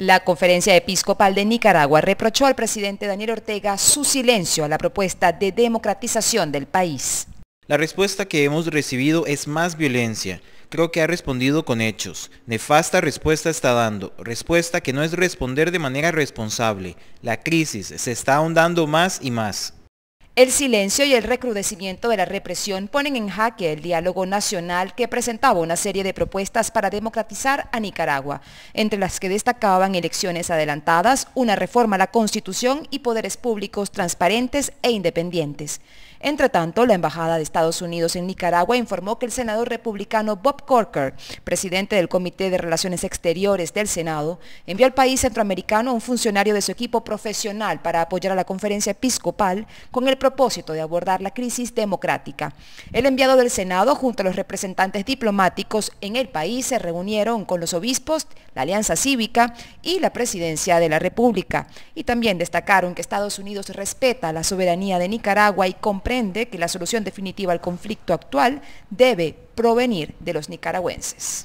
La conferencia episcopal de Nicaragua reprochó al presidente Daniel Ortega su silencio a la propuesta de democratización del país. La respuesta que hemos recibido es más violencia. Creo que ha respondido con hechos. Nefasta respuesta está dando. Respuesta que no es responder de manera responsable. La crisis se está ahondando más y más. El silencio y el recrudecimiento de la represión ponen en jaque el diálogo nacional que presentaba una serie de propuestas para democratizar a Nicaragua, entre las que destacaban elecciones adelantadas, una reforma a la Constitución y poderes públicos transparentes e independientes. Entre tanto, la Embajada de Estados Unidos en Nicaragua informó que el senador republicano Bob Corker, presidente del Comité de Relaciones Exteriores del Senado, envió al país centroamericano a un funcionario de su equipo profesional para apoyar a la conferencia episcopal con el propósito de abordar la crisis democrática. El enviado del Senado junto a los representantes diplomáticos en el país se reunieron con los obispos, la Alianza Cívica y la Presidencia de la República. Y también destacaron que Estados Unidos respeta la soberanía de Nicaragua y comprende que la solución definitiva al conflicto actual debe provenir de los nicaragüenses.